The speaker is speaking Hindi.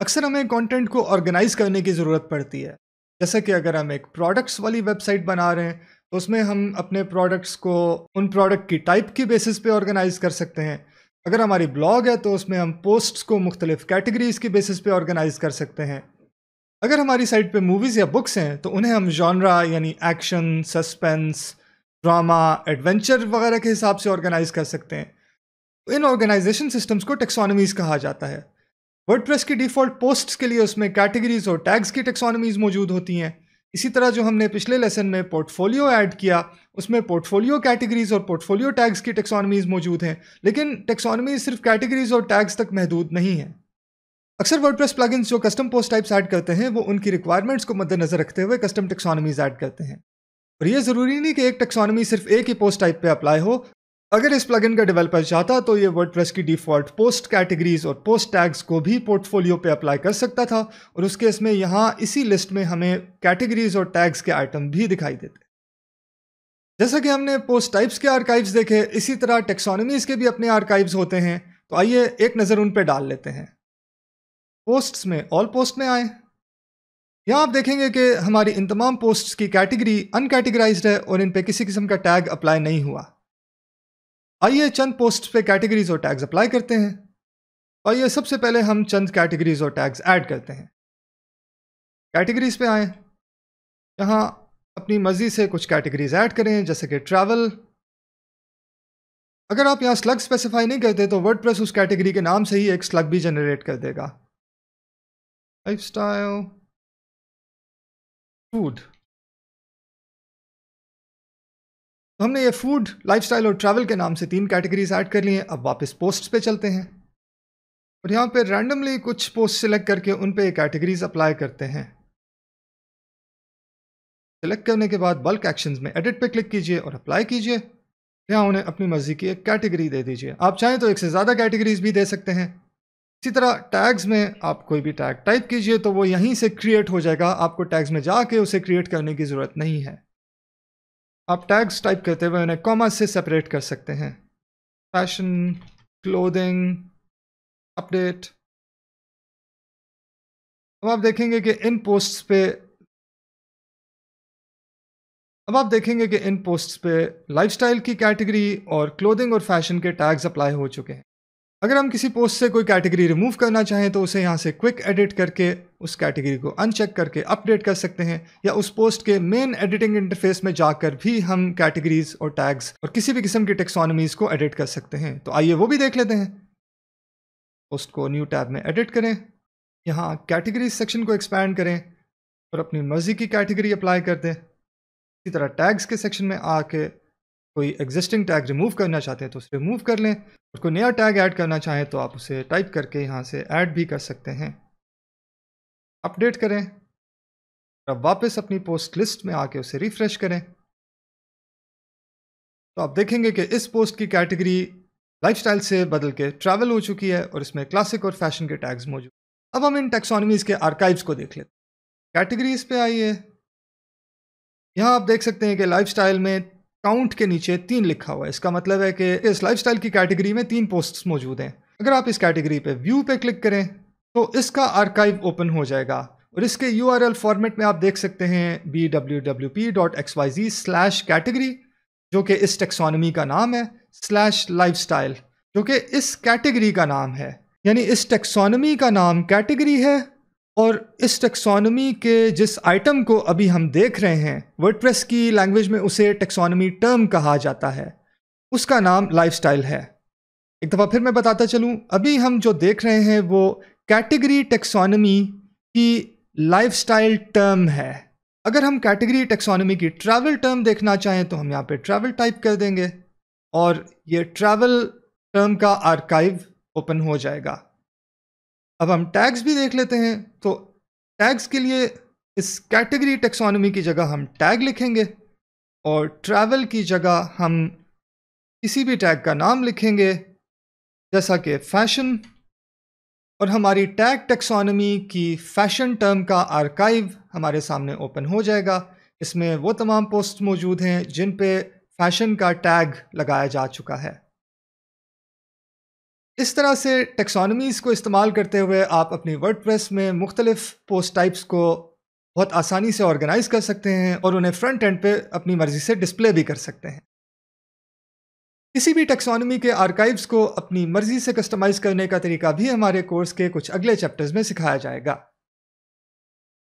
अक्सर हमें कंटेंट को ऑर्गेनाइज करने की ज़रूरत पड़ती है जैसे कि अगर हम एक प्रोडक्ट्स वाली वेबसाइट बना रहे हैं तो उसमें हम अपने प्रोडक्ट्स को उन प्रोडक्ट की टाइप की बेसिस पे ऑर्गेनाइज कर सकते हैं अगर हमारी ब्लॉग है तो उसमें हम पोस्ट्स को मुख्तलिफ कैटेगरीज़ की बेसिस पे ऑर्गेनाइज कर सकते हैं अगर हमारी साइट पे मूवीज़ या बुक्स हैं तो उन्हें हम जॉनरा यानी एक्शन सस्पेंस ड्रामा एडवेंचर वगैरह के हिसाब से ऑर्गेनाइज कर सकते हैं इन ऑर्गेनाइजेशन सिस्टम्स को टेक्सोनमीज़ कहा जाता है प्रेस की डिफ़ॉल्ट पोस्ट के लिए उसमें कैटेगरीज और टैग्स की टेक्सोनॉमीज़ मौजूद होती हैं इसी तरह जो हमने पिछले लेसन में पोर्टफोलियो ऐड किया उसमें पोर्टफोलियो कैटेगरीज और पोर्टफोलियो टैग्स की टेक्सोनॉमीज़ मौजूद हैं लेकिन टेक्सोनॉमी सिर्फ कैटेगरीज और टैग्स तक महदूद नहीं है अक्सर प्रेस प्लगइन्स जो कस्टम पोस्ट टाइप्स ऐड करते हैं वो उनकी रिक्वायरमेंट्स को मद्देनजर रखते हुए कस्टम टेक्सोनॉमीज़ ऐड करते हैं और ये ज़रूरी नहीं कि एक टेक्सोनॉमी सिर्फ एक ही पोस्ट टाइप पर अप्लाई हो अगर इस प्लगइन का डेवलपर चाहता तो ये वर्डप्रेस की डिफॉल्ट पोस्ट कैटेगरीज और पोस्ट टैग्स को भी पोर्टफोलियो पे अप्लाई कर सकता था और उसके इसमें यहाँ इसी लिस्ट में हमें कैटेगरीज और टैग्स के आइटम भी दिखाई देते जैसा कि हमने पोस्ट टाइप्स के आर्काइव्स देखे इसी तरह टेक्सोनमीज के भी अपने आर्काइव्स होते हैं तो आइए एक नज़र उन पर डाल लेते हैं पोस्ट्स में ऑल पोस्ट में आए यहाँ आप देखेंगे कि हमारी इन तमाम पोस्ट्स की कैटेगरी अनकैटेगराइज्ड है और इन पर किसी किस्म का टैग अप्लाई नहीं हुआ आइए चंद पोस्ट पे कैटेगरीज और टैग्स अप्लाई करते हैं और ये सबसे पहले हम चंद कैटेगरीज और टैग्स ऐड करते हैं कैटेगरीज पे आए यहाँ अपनी मर्ज़ी से कुछ कैटेगरीज ऐड करें जैसे कि ट्रैवल अगर आप यहाँ स्लग स्पेसिफाई नहीं करते तो वर्डप्रेस उस कैटेगरी के नाम से ही एक स्लग भी जनरेट कर देगा लाइफ स्टाइल फूड तो हमने ये फूड लाइफस्टाइल और ट्रैवल के नाम से तीन कैटेगरीज ऐड कर ली हैं अब वापस पोस्ट पे चलते हैं और यहाँ पे रैंडमली कुछ पोस्ट सेलेक्ट करके उन पे कैटेगरीज अप्लाई करते हैं सेलेक्ट करने के बाद बल्क एक्शंस में एडिट पे क्लिक कीजिए और अप्लाई कीजिए या उन्हें अपनी मर्जी की एक कैटेगरी दे दीजिए आप चाहें तो एक से ज़्यादा कैटेगरीज भी दे सकते हैं इसी तरह टैग्स में आप कोई भी टैग टाइप कीजिए तो वो यहीं से क्रिएट हो जाएगा आपको टैग्स में जाके उसे क्रिएट करने की ज़रूरत नहीं है आप टैग्स टाइप करते हुए उन्हें कॉमा से सेपरेट कर सकते हैं फैशन क्लोदिंग अपडेट अब आप देखेंगे कि इन पोस्ट्स पे अब आप देखेंगे कि इन पोस्ट्स पे लाइफस्टाइल की कैटेगरी और क्लोदिंग और फैशन के टैग्स अप्लाई हो चुके हैं अगर हम किसी पोस्ट से कोई कैटेगरी रिमूव करना चाहें तो उसे यहाँ से क्विक एडिट करके उस कैटेगरी को अनचेक करके अपडेट कर सकते हैं या उस पोस्ट के मेन एडिटिंग इंटरफेस में जाकर भी हम कैटेगरीज और टैग्स और किसी भी किस्म की टेक्सोनमीज को एडिट कर सकते हैं तो आइए वो भी देख लेते हैं पोस्ट को न्यू टैब में एडिट करें यहाँ कैटेगरी सेक्शन को एक्सपैंड करें और अपनी मर्जी की कैटेगरी अप्लाई कर दें इसी तरह टैग्स के सेक्शन में आके कोई एग्जिस्टिंग टैग रिमूव करना चाहते हैं तो उसे रिमूव कर लें और कोई नया टैग ऐड करना चाहें तो आप उसे टाइप करके यहाँ से ऐड भी कर सकते हैं अपडेट करें और वापस अपनी पोस्ट लिस्ट में आके उसे रिफ्रेश करें तो आप देखेंगे कि इस पोस्ट की कैटेगरी लाइफस्टाइल से बदल के ट्रैवल हो चुकी है और इसमें क्लासिक और फैशन के टैग्स मौजूद अब हम इन टेक्सोनमीज के आर्काइव्स को देख लेते हैं कैटेगरीज पे आइए यहाँ आप देख सकते हैं कि लाइफस्टाइल में काउंट के नीचे तीन लिखा हुआ है इसका मतलब है कि इस लाइफस्टाइल की कैटेगरी में तीन पोस्ट्स मौजूद हैं अगर आप इस कैटेगरी पे व्यू पे क्लिक करें तो इसका आर्काइव ओपन हो जाएगा और इसके यू फॉर्मेट में आप देख सकते हैं B W W P dot X Y G slash category जो कि इस टेक्सोनमी का नाम है स्लैश लाइफ जो कि इस कैटेगरी का नाम है यानी इस टेक्सोनमी का नाम कैटेगरी है और इस टेक्सोनोमी के जिस आइटम को अभी हम देख रहे हैं वर्डप्रेस की लैंग्वेज में उसे टेक्सोनॉमी टर्म कहा जाता है उसका नाम लाइफस्टाइल है एक दफ़ा फिर मैं बताता चलूँ अभी हम जो देख रहे हैं वो कैटेगरी टेक्सोनॉमी की लाइफस्टाइल टर्म है अगर हम कैटेगरी टेक्सोनॉमी की ट्रैवल टर्म देखना चाहें तो हम यहाँ पे ट्रैवल टाइप कर देंगे और ये ट्रैवल टर्म का आर्काइव ओपन हो जाएगा अब हम टैग्स भी देख लेते हैं तो टैग्स के लिए इस कैटेगरी टेक्सोनोमी की जगह हम टैग लिखेंगे और ट्रैवल की जगह हम किसी भी टैग का नाम लिखेंगे जैसा कि फैशन और हमारी टैग टेक्सोनोमी की फैशन टर्म का आर्काइव हमारे सामने ओपन हो जाएगा इसमें वो तमाम पोस्ट मौजूद हैं जिन पे फैशन का टैग लगाया जा चुका है इस तरह से टेक्सोनमीज़ को इस्तेमाल करते हुए आप अपनी वर्डप्रेस में मुख्तलिफ पोस्ट टाइप्स को बहुत आसानी से ऑर्गेनाइज़ कर सकते हैं और उन्हें फ्रंट एंड पे अपनी मर्ज़ी से डिस्प्ले भी कर सकते हैं किसी भी टेक्सोनमी के आर्काइव्स को अपनी मर्ज़ी से कस्टमाइज़ करने का तरीका भी हमारे कोर्स के कुछ अगले चैप्टर्स में सिखाया जाएगा